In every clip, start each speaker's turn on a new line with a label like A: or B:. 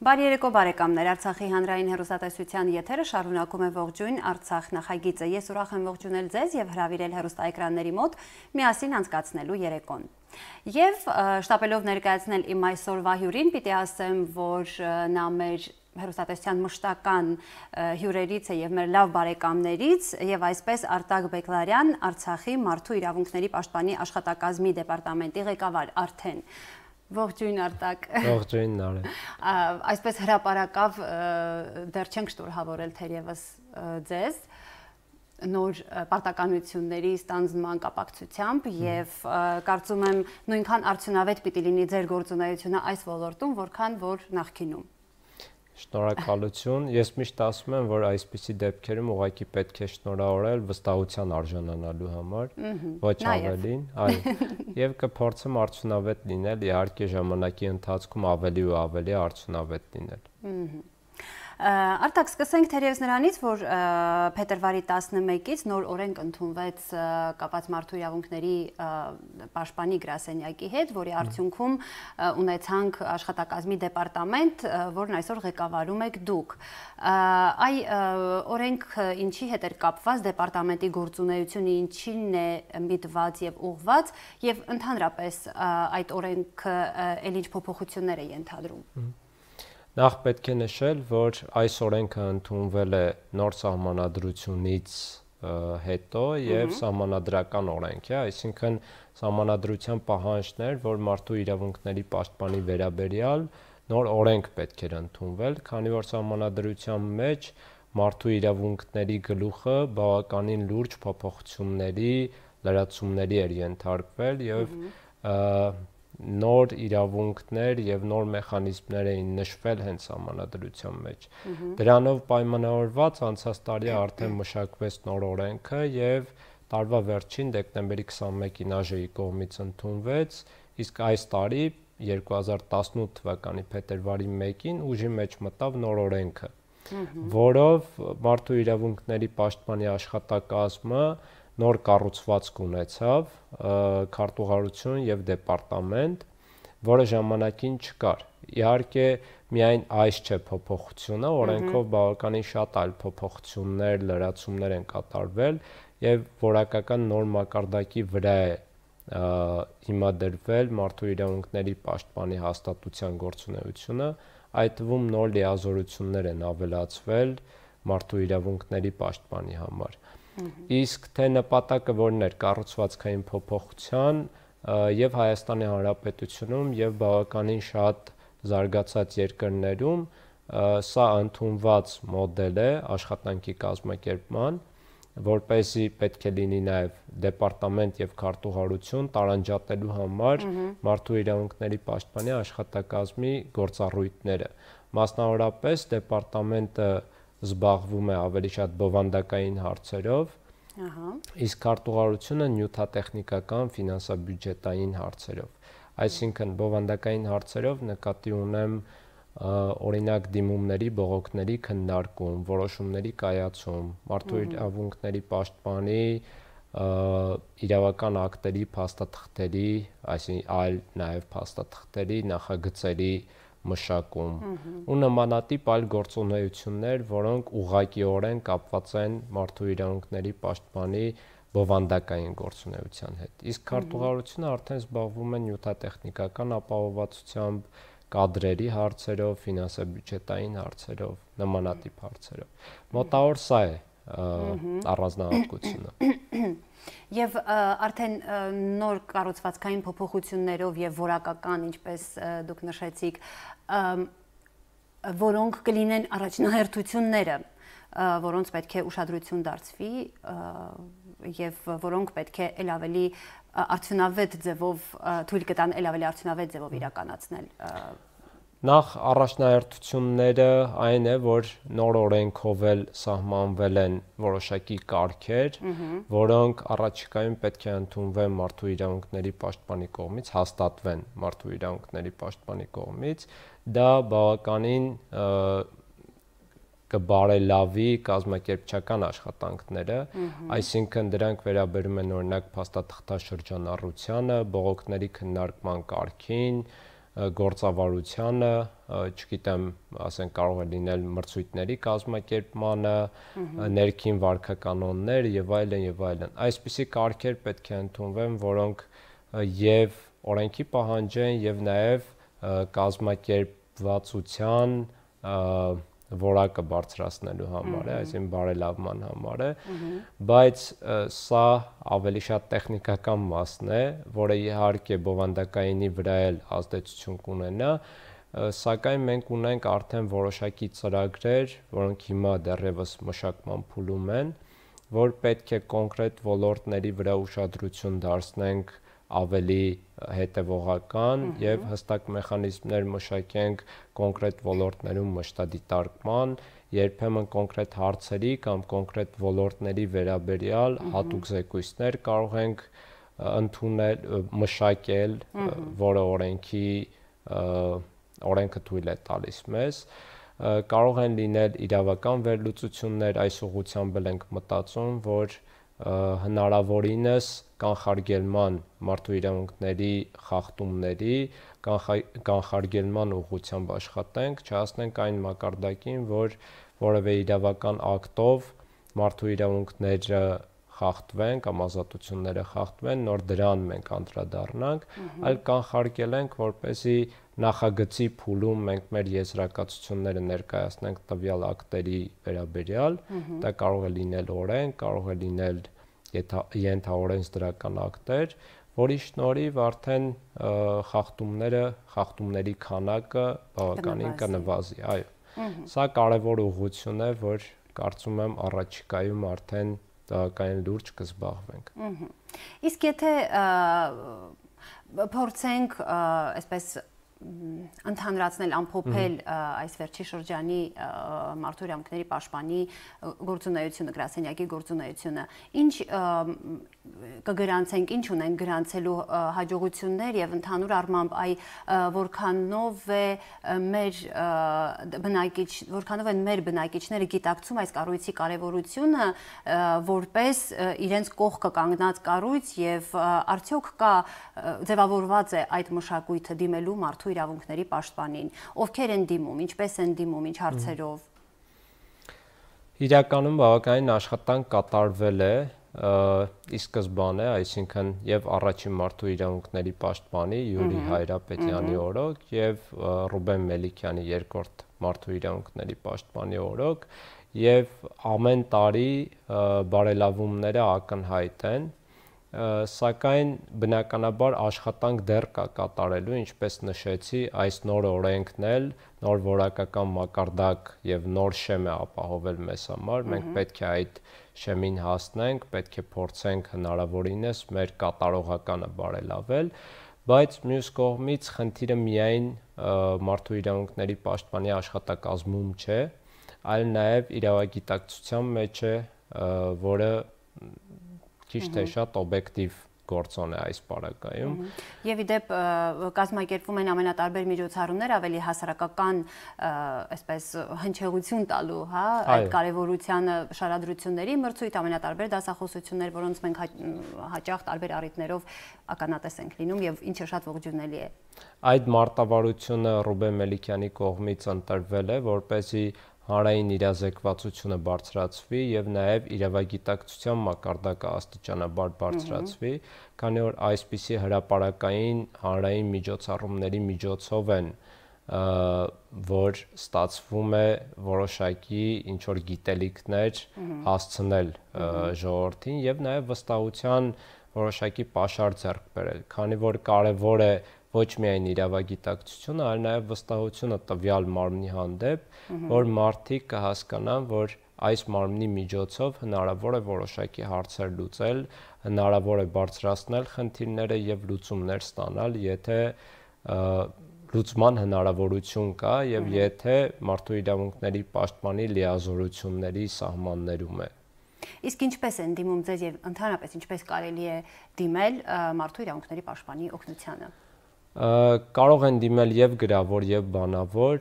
A: Բարի երեկո բարեկամներ, Արցախի հանրային հերոստատեսության եթերը շարունակում է ողջույն Արցախ նախագիծը։ Ես ուրախ եմ ողջունել ձեզ եւ հրավիրել հերոստաէկրանների մոտ միասին անցկացնելու երեկոն։ Եվ շտապելով ներկայացնել իմ այսօրվա հյուրին, պիտի ասեմ, որ նա մեր հերոստատեսության մշտական հյուրերից է եւ մեր լավ բարեկամներից եւ այսպես Արտակ Բեկլարյան Արցախի մարդու իրավունքների պաշտպանի աշխատակազմի դեպարտամենտի ղեկավար արդեն Ողջույն Արտակ։ Ողջույն Նարե։ Այսպես հրաապարակավ դեռ չենք շնորհավորել թերևս ձեզ նոր պարտականությունների ստանձնման կապակցությամբ եւ կարծում եմ նույնքան արդյունավետ պիտի լինի ձեր գործունեությունը այս ոլորտում, որքան որ նախկինում։
B: Շնորհակալություն։ Ես միշտ ասում եմ, որ այսպիսի դեպքերում ուղղակի պետք է շնորհավորել վստահության արժանանալու համար, ոչ ավելին, այո։ Եվ կփորձեմ արդյունավետ լինել, իհարկե ժամանակի ընթացքում ավելի ու ավելի արդյունավետ լինել։
A: Ահա Արտակ սկսենք թերևս նրանից, որ փետրվարի 11-ից նոր օրենք ընդունվեց կապած մարդու իրավունքների պաշտպանի գրասենյակի հետ, որի արդյունքում ունեցանք աշխատակազմի դեպարտամենտ, որն այսօր ղեկավարում եք դուք։ Այ օրենք ինչի հետ էր կապված դեպարտամենտի գործունեությունը, ինչին է միտված եւ ուղված եւ ընդհանրապես այդ օրենքը ել ինչ փոփոխություններ է ենթադրում։ Ա,
B: Նախ պետք է նշել, որ այս օրենքը ընդունվել է նոր սահմանադրությունից հետո եւ սահմանադրական օրենք է, այսինքն սահմանադրության պահանջներ, որ մարդու իրավունքների պաշտպանի վերաբերյալ նոր օրենք պետք էր ընդունվել, քանի որ սահմանադրության մեջ մարդու իրավունքների գլուխը բավականին լուրջ փոփոխությունների, լրացումների էր ենթարկվել եւ և նոր իրավունքներ եւ նոր մեխանիզմներ էին նշվել հենց համանդրության մեջ։ Դրանով պայմանավորված անցած տարի արդեն մշակվեց նոր օրենքը եւ տարվա վերջին դեկտեմբերի 21-ին ԱԺ-ի կողմից ընդունվեց, իսկ այս տարի 2018 թվականի փետրվարի 1-ին ուժի մեջ մտավ նոր օրենքը, որով մարդու իրավունքների պաշտպանի աշխատակազմը նոր կառուցվածք ունեցավ քարտուղարություն եւ դեպարտամենտ, որը ժամանակին չկար։ Իհարկե, միայն այս չէ փոփոխությունը, օրենքով բավականին շատ այլ փոփոխություններ, լրացումներ են կատարվել եւ որակական նոր մակարդակի վրա է հիմա դրվել մարդու իրավունքների պաշտպանի հաստատության գործունեությունը, այդ թվում նոր լիազորություններ են ավելացվել մարդու իրավունքների պաշտպանի համար։ Ա, Իսկ թե նպատակը որն էր կառուցվածքային փոփոխության եւ Հայաստանի Հանրապետությունում եւ բավականին շատ զարգացած երկրներում սա ընդունված մոդել է աշխատանքի կազմակերպման, որպեսի պետք է լինի նաև դեպարտամենտ եւ քարտուղարություն տարանջատելու համար մարդու իրավունքների պաշտպանի աշխատակազմի գործառույթները։ Մասնավորապես դեպարտամենտը զբաղվում է ավելի շատ բովանդակային հարցերով։ Ահա։ Իսկ քարտուղարությունը նյութատեխնիկական, ֆինանսա-բյուջետային հարցերով։ Այսինքն բովանդակային հարցերով նկատի ունեմ օրինակ դիմումների, բողոքների քննարկում, որոշումների կայացում, մարդու իրավունքների պաշտպանի, իրավական ակտերի, փաստաթղթերի, այսինքն այլ նաև փաստաթղթերի, նախագծերի, մշակում ու նմանատիպ այլ գործունեություններ, որոնք ուղղակիորեն կապված են մարդու իրավունքների պաշտպանի բովանդակային գործունեության հետ։ Իսկ քարտուղարությունը արդեն զբաղվում է նյութատեխնիկական ապահովվածությամբ, կադրերի հարցերով, ֆինանսա բյուջետային հարցերով, նմանատիպ հարցերով։ Մոտավոր սա է առանձնահատկությունը։
A: Եվ արդեն նոր կառուցվածքային փոփոխություններով եւ որակական, ինչպես դուք նշեցիք, որոնք կլինեն առաջնահերթությունները, որոնց պետք է ուշադրություն դարձվի եւ որոնք պետք է ել ավելի արդյունավետ ձևով թույլ կտան ել ավելի արդյունավետ ձևով իրականացնել
B: Նախ առաջնահերթությունները այն է, որ նոր օրենքով էլ սահմանվել են որոշակի կարգեր, որոնք առաջիկայում պետք է ընդունվեն մարդու իրավունքների պաշտպանի կողմից, հաստատվեն մարդու իրավունքների պաշտպանի կողմից, դա բավականին կբարելավի կազմակերպչական աշխատանքները, այսինքն դրանք վերաբերում են օրինակ փաստաթղթա շրջանառությանը, բողոքների քննարկման կարգին, գործավարությանը, չգիտեմ, ասենք կարող է լինել մրցույթների կազմակերպմանը, ներքին վարքականոններ եւ այլն եւ այլն։ Այսպիսի կարգեր պետք է ընդունվեն, որոնք եւ օրենքի պահանջեն եւ նաեւ կազմակերպվածության և որակը բարձրացնելու համար է, այսինքն բարելավման համար է, բայց սա ավելի շատ տեխնիկական մասն է, որը իհարկե բովանդակայինի վրա էլ ազդեցություն կունենա, սակայն մենք ունենք արդեն որոշակի ծրագրեր, որոնք հիմա դեռևս մշակման փուլում են, որ պետք է կոնկրետ ոլորտների վրա ուշադրություն դարձնենք, ավելի հետևողական եւ հստակ մեխանիզմներ մշակենք կոնկրետ ոլորտներում մշտադիտարկման, երբեմն կոնկրետ հարցերի կամ կոնկրետ ոլորտների վերաբերյալ հատուկ զեկույցներ կարող ենք ընդունել, մշակել, որը օրենքի օրենքը թույլ է տալիս մեզ կարող են լինել իրավական վերլուծություններ այս ուղղությամբ ենք մտածում, որ և, հնարավորինս կանխարգելման մարդու իրավունքների խախտումների կանխարգելման ուղղությամբ աշխատենք, չհասնենք այն մակարդակին, որ որևէ իրավական ակտով մարդու իրավունքները խախտվեն կամ ազատությունները խախտվեն, նոր դրան մենք անդրադառնանք, այլ կանխարգել ենք, որպեսզի նախագծի փուլում մենք մեր եզրակացությունները ներկայացնենք տվյալ ակտերի վերաբերյալ, դա կարող է լինել օրենք, կարող է լինել ենթաօրենս դրական ակտեր, որի շնորհիվ արդեն խախտումները, խախտումների քանակը բավականին կնվազի, այո։ Սա կարևոր ուղղություն է, որ կարծում եմ առաջիկայում արդեն քաղաքային լուրջ կզբաղվենք։
A: Իսկ եթե փորձենք այսպես ընդհանրացնել ամփոփել այս վերջի շրջանի մարդու իրավունքների պաշտպանի գործունեությունը, գրասենյակի գործունեությունը։ Ինչ կգրանցենք, ինչ ունենք գրանցելու հաջողություններ եւ ընդհանուր առմամբ այ որքանով է մեր բնակիչ, որքանով են մեր բնակիչները գիտակցում այս կառույցի կարեւորությունը որպես իրենց կողքը կանգնած կառույց եւ արդյոք կա ձևավորված է այդ մշակույթը դիմելու մարդու իրավունքների պաշտպանին, ովքեր են դիմում, ինչպես են դիմում, ինչ հարցերով։
B: Իրականում բավականին աշխատանք կատարվել է ի սկզբանե, այսինքն եւ առաջին մարդու իրավունքների պաշտպանի Յուրի Հայրապետյանի օրոք եւ Ռուբեն Մելիքյանի երկրորդ մարդու իրավունքների պաշտպանի օրոք եւ ամեն տարի բարելավումները ակնհայտ են սակայն բնականաբար աշխատանք դեռ կա կատարելու, ինչպես նշեցի, այս նոր օրենքն էլ նոր որակական մակարդակ եւ նոր շեմ է ապահովել մեզ համար։ Մենք պետք է այդ շեմին հասնենք, պետք է փորձենք հնարավորինս մեր կատարողականը բարելավել, բայց մյուս կողմից խնդիրը միայն մարդու իրավունքների պաշտպանի աշխատակազմում չէ, այլ նաև իրավագիտակցության մեջ է, որը քիչ թե շատ օբյեկտիվ գործոն է այս պարագայում։
A: Եվ ի դեպ կազմակերպվում են ամենատարբեր միջոցառումներ ավելի հասարակական, այսպես հնչեղություն տալու, հա, այդ կարևորությանը շարադրությունների մրցույթ ամենատարբեր դասախոսություններ, որոնց մենք հաճախ տարբեր առիթներով ականատես ենք լինում եւ ինչը շատ ողջունելի է։
B: Այդ մարտավարությունը Ռուբեն Մելիքյանի կողմից ընտրվել է, որպեսզի հանրային իրազեկվածությունը բարձրացվի եւ նաեւ իրավագիտակցության մակարդակը աստիճանաբար բարձրացվի, քանի որ այսպիսի հրաապարակային հանրային միջոցառումների միջոցով են որ ստացվում է որոշակի ինչ որ գիտելիքներ հասցնել ժողովրդին եւ նաեւ վստահության որոշակի pašար ձեռք բերել, քանի որ կարեւոր է որ ոչ միայն իրավագիտակցությունը, այլ նաև վստահությունը տվյալ մարմնի հանդեպ, որ մարդիկ կհասկանան, որ այս մարմնի միջոցով հնարավոր է որոշակի հարցեր լուծել, հնարավոր է բարձրացնել խնդիրները եւ լուծումներ ստանալ, եթե լուծման հնարավորություն կա եւ եթե մարդու իրավունքների պաշտպանի լիազորությունների սահմաններում է։
A: Իսկ ինչպես են դիմում ձեզ եւ ընդհանրապես ինչպես կարելի է դիմել մարդու իրավունքների պաշտպանի օգնությանը
B: կարող են դիմել եւ գրավոր եւ բանավոր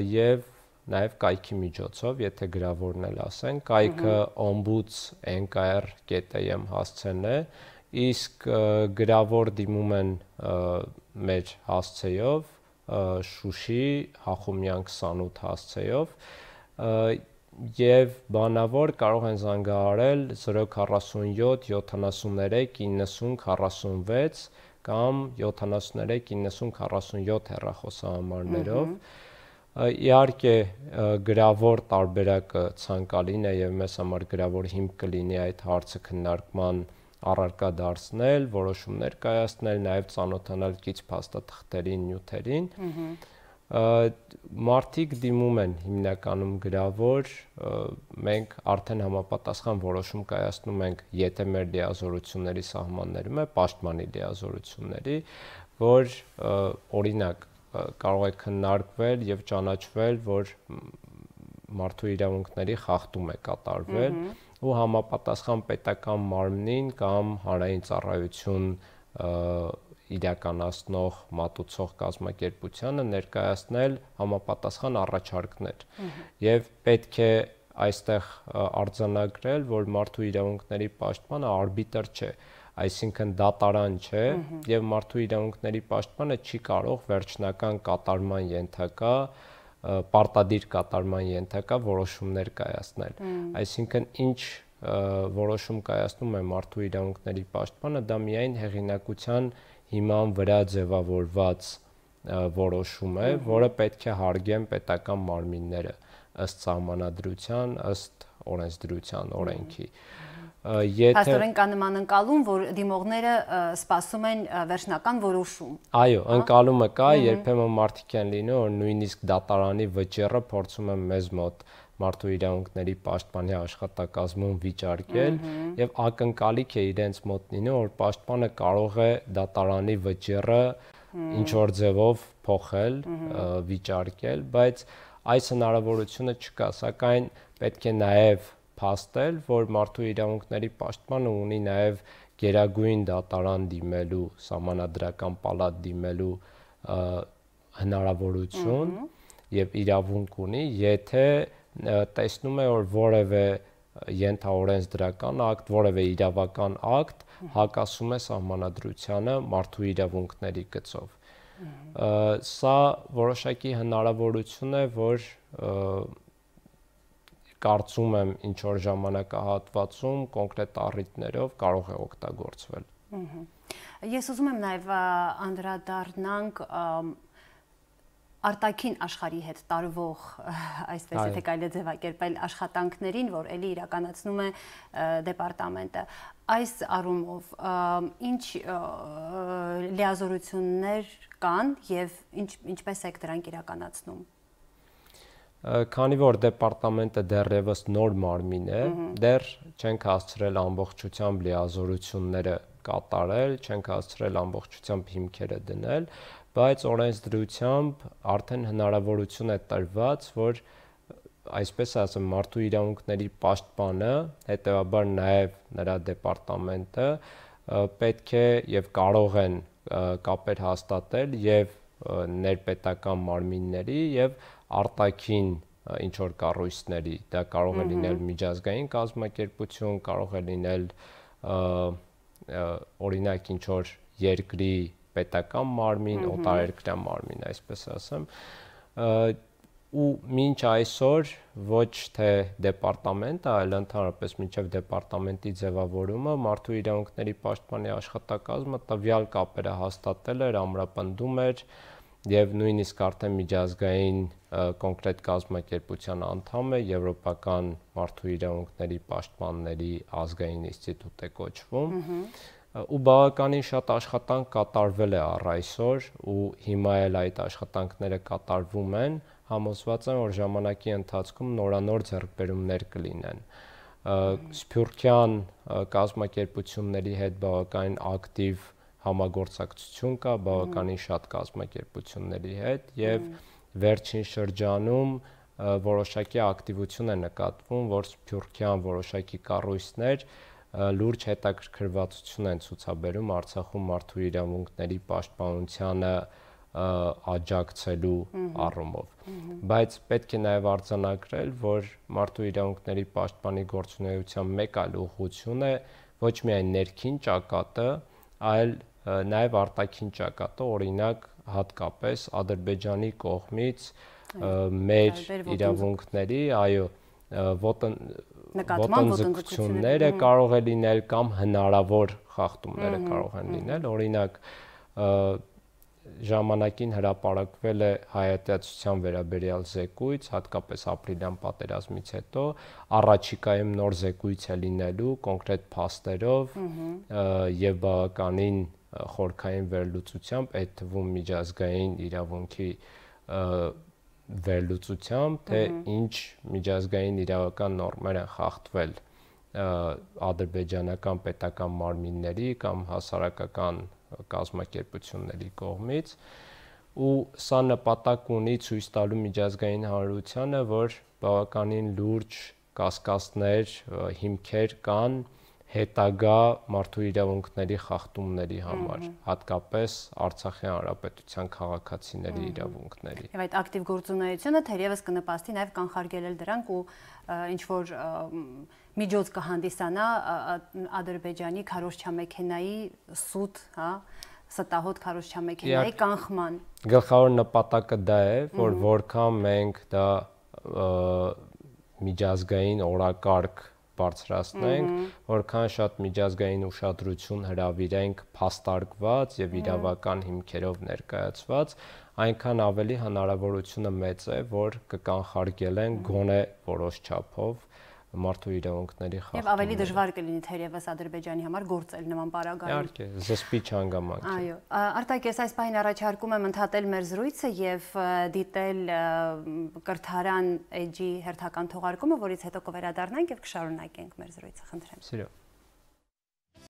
B: եւ նաև կայքի միջոցով, եթե գրավորն էլ ասեն, կայքը ombuds.nkr.am հասցեն է, իսկ գրավոր դիմում են մեր հասցեով Շուշի Հախումյան 28 հասցեով եւ բանավոր կարող են զանգահարել 047 73 90 46 կամ 73-90-47 հեռախոսահամարներով։ Իհարկե գրավոր տարբերակը ցանկալին է եւ մեզ համար գրավոր հիմք կլինի այդ հարցը քննարկման առարկա դարձնել, որոշումներ կայացնել, նաեւ ծանոթանալ գից փաստաթղթերին, նյութերին։ Ահա մարդիկ դիմում են հիմնականում գրավոր, մենք արդեն համապատասխան որոշում կայացնում ենք, եթե մեր լիազորությունների սահմաններում է պաշտպանի լիազորությունների, որ օրինակ կարող է քննարկվել եւ ճանաչվել, որ մարդու իրավունքների խախտում է կատարվել ու համապատասխան պետական մարմնին կամ հանրային ծառայություն իրականացնող մատուցող կազմակերպությանը ներկայացնել համապատասխան առաջարկներ։ Եվ պետք է այստեղ արձանագրել, որ մարդու իրավունքների պաշտպանը արբիտր չէ, այսինքն դատարան չէ եւ մարդու իրավունքների պաշտպանը չի կարող վերջնական կատարման ենթակա պարտադիր կատարման ենթակա որոշումներ կայացնել։ Այսինքն ինչ որոշում կայացնում է մարդու իրավունքների պաշտպանը, դա միայն հեղինակության հիման վրա ձևավորված որոշում է, որը պետք է հարգեն պետական մարմինները ըստ ճամանադրության, ըստ օրենսդրության, օրենքի։ Եթե Հաստորեն
A: կա նման ընկալում, որ դիմողները սպասում են վերջնական որոշում։
B: Այո, հա։ ընկալումը կա, երբեմն մարդիկ են լինում, որ նույնիսկ դատարանի վճիռը փորձում են մեզ մոտ մարդու իրավունքների պաշտպանի աշխատակազմում վիճարկել եւ ակնկալիք է իրենց մոտ լինի, որ պաշտպանը կարող է դատարանի վճիռը ինչ որ ձևով փոխել, վիճարկել, բայց այս հնարավորությունը չկա, սակայն պետք է նաեւ փաստել, որ մարդու իրավունքների պաշտպանը ունի նաև գերագույն դատարան դիմելու, համանadrական պալատ դիմելու հնարավորություն եւ իրավունք ունի, եթե տեսնում է որ որևէ ենթաօրենս դրական ակտ, որևէ իրավական ակտ հակասում է սահմանադրությանը մարդու իրավունքների գծով։ Սա որոշակի հնարավորություն է, որ կարծում եմ ինչ որ ժամանակահատվածում կոնկրետ առիթներով կարող է օգտագործվել։
A: Ես ուզում եմ նաև անդրադառնանք արտաքին աշխարհի հետ տարվող, այսպես եթե կարելի է ձևակերպել աշխատանքներին, որ ելի իրականացնում է դեպարտամենտը։ Այս առումով ինչ լիազորություններ կան եւ ինչ ինչպես եք դրանք իրականացնում։
B: Քանի որ դեպարտամենտը դեռևս նոր մարմին է, դեռ չենք հասցրել ամբողջությամբ լիազորությունները կատարել, չենք հասցրել ամբողջությամբ հիմքերը դնել, բայց օրենսդրությամբ արդեն հնարավորություն է տրված, որ այսպես ասեմ, մարդու իրավունքների պաշտպանը, հետեւաբար նաև նրա դեպարտամենտը պետք է եւ կարող են կապեր հաստատել եւ ներպետական մարմինների եւ արտաքին ինչ որ կառույցների դա կարող է լինել միջազգային կազմակերպություն, կարող է լինել օրինակ ինչ որ երկրի պետական մարմին, օտարերկրյա մարմին, այսպես ասեմ, ու մինչ այսօր ոչ թե դեպարտամենտը, այլ ընդհանրապես մինչև դեպարտամենտի ձևավորումը մարդու իրավունքների պաշտպանի աշխատակազմը տվյալ կապերը հաստատել էր, ամրապնդում էր եւ նույնիսկ արդեն միջազգային կոնկրետ կազմակերպության անդամ է Եվրոպական մարդու իրավունքների պաշտպանների ազգային ինստիտուտ է կոչվում։ Ահա ու բավականին շատ աշխատանք կատարվել է առ այսօր ու հիմա էլ այդ աշխատանքները կատարվում են համոզված եմ որ ժամանակի ընթացքում նորանոր ձեռքբերումներ կլինեն սփյուռքյան կազմակերպությունների հետ բավականին ակտիվ համագործակցություն կա բավականին շատ կազմակերպությունների հետ եւ վերջին շրջանում որոշակի ակտիվություն է նկատվում որ սփյուռքյան որոշակի կառույցներ որ լուրջ հետաքրքրվածություն են ցուցաբերում Արցախում մարդու իրավունքների պաշտպանությանը աջակցելու առումով։ Բայց պետք է նաև արձանագրել, որ մարդու իրավունքների պաշտպանի գործունեության մեկ այլ ուղղություն է ոչ միայն ներքին ճակատը, այլ նաև արտաքին ճակատը, օրինակ հատկապես Ադրբեջանի կողմից մեր իրավունքների, այո, ոտնք
A: ոտնձգությունները
B: կարող է լինել կամ հնարավոր խախտումները կարող են լինել։ Օրինակ ժամանակին հրապարակվել է հայատյացության վերաբերյալ զեկույց, հատկապես ապրիլյան պատերազմից հետո, առաջիկայում նոր զեկույց է լինելու կոնկրետ փաստերով եւ բավականին խորքային վերլուծությամբ այդ թվում միջազգային իրավունքի վերլուծությամբ, թե ինչ միջազգային իրավական նորմեր են խախտվել ադրբեջանական պետական մարմինների կամ հասարակական կազմակերպությունների կողմից ու սա նպատակ ունի ցույց տալու միջազգային հանրությանը, որ բավականին լուրջ կասկածներ, հիմքեր կան, և հետագա մարդու իրավունքների խախտումների համար, հատկապես Արցախի հանրապետության քաղաքացիների իրավունքների։
A: Եվ այդ ակտիվ գործունեությունը թերևս կնպաստի նաև կանխարգելել դրանք ու ինչ որ միջոց կհանդիսանա Ադրբեջանի քարոշչամեքենայի սուտ, հա, ստահոտ քարոշչամեքենայի կանխման։
B: Գլխավոր նպատակը դա է, որ որքան մենք դա միջազգային օրակարգ բարձրացնենք, որքան շատ միջազգային ուշադրություն հրավիրենք փաստարկված եւ իրավական հիմքերով ներկայացված, այնքան ավելի հնարավորությունը մեծ է, որ կկանխարգելեն գոնե որոշ չափով մարդու իրավունքների խախտումը։ Եվ ավելի դժվար
A: կլինի թերևս Ադրբեջանի համար գործել նման պարագայում։ Իհարկե, զսպիչ հանգամանք։ Այո, Արտակ, ես այս պահին առաջարկում եմ ընդհատել մեր զրույցը եւ դիտել կրթարան edge-ի հերթական թողարկումը, որից հետո կվերադառնանք եւ կշարունակենք մեր զրույցը, խնդրեմ։
B: Սիրո